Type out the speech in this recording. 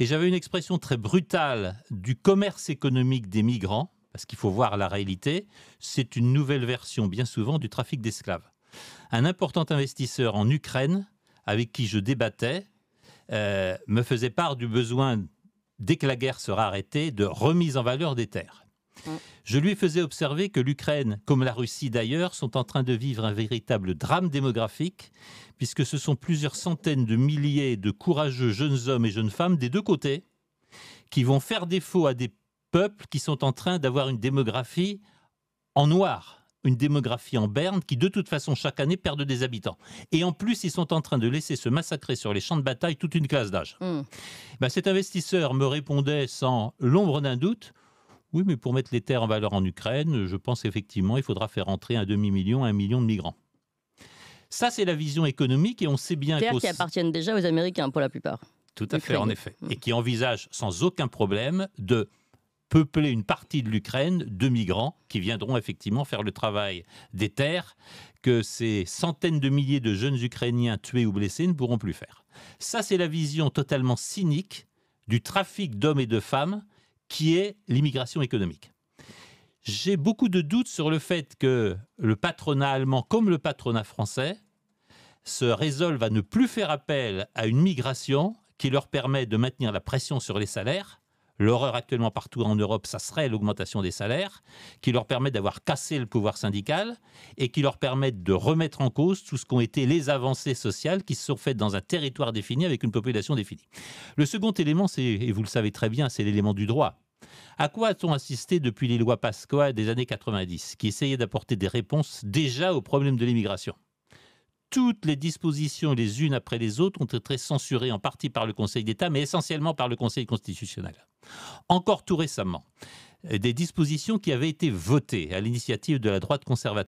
Et j'avais une expression très brutale du commerce économique des migrants, parce qu'il faut voir la réalité, c'est une nouvelle version bien souvent du trafic d'esclaves. Un important investisseur en Ukraine, avec qui je débattais, euh, me faisait part du besoin, dès que la guerre sera arrêtée, de remise en valeur des terres. Mm. Je lui faisais observer que l'Ukraine, comme la Russie d'ailleurs, sont en train de vivre un véritable drame démographique, puisque ce sont plusieurs centaines de milliers de courageux jeunes hommes et jeunes femmes des deux côtés qui vont faire défaut à des peuples qui sont en train d'avoir une démographie en noir, une démographie en berne qui, de toute façon, chaque année perdent des habitants. Et en plus, ils sont en train de laisser se massacrer sur les champs de bataille toute une classe d'âge. Mm. Bah, cet investisseur me répondait sans l'ombre d'un doute oui, mais pour mettre les terres en valeur en Ukraine, je pense effectivement il faudra faire entrer un demi-million, un million de migrants. Ça, c'est la vision économique et on sait bien... Terres qui appartiennent déjà aux Américains pour la plupart. Tout à fait, en effet. Mm. Et qui envisagent sans aucun problème de peupler une partie de l'Ukraine de migrants qui viendront effectivement faire le travail des terres que ces centaines de milliers de jeunes Ukrainiens tués ou blessés ne pourront plus faire. Ça, c'est la vision totalement cynique du trafic d'hommes et de femmes qui est l'immigration économique. J'ai beaucoup de doutes sur le fait que le patronat allemand, comme le patronat français, se résolvent à ne plus faire appel à une migration qui leur permet de maintenir la pression sur les salaires. L'horreur actuellement partout en Europe, ça serait l'augmentation des salaires, qui leur permet d'avoir cassé le pouvoir syndical et qui leur permet de remettre en cause tout ce qu'ont été les avancées sociales qui se sont faites dans un territoire défini avec une population définie. Le second élément, c'est, et vous le savez très bien, c'est l'élément du droit. À quoi a-t-on assisté depuis les lois Pasqua des années 90, qui essayaient d'apporter des réponses déjà aux problèmes de l'immigration toutes les dispositions, les unes après les autres, ont été censurées en partie par le Conseil d'État, mais essentiellement par le Conseil constitutionnel. Encore tout récemment, des dispositions qui avaient été votées à l'initiative de la droite conservatrice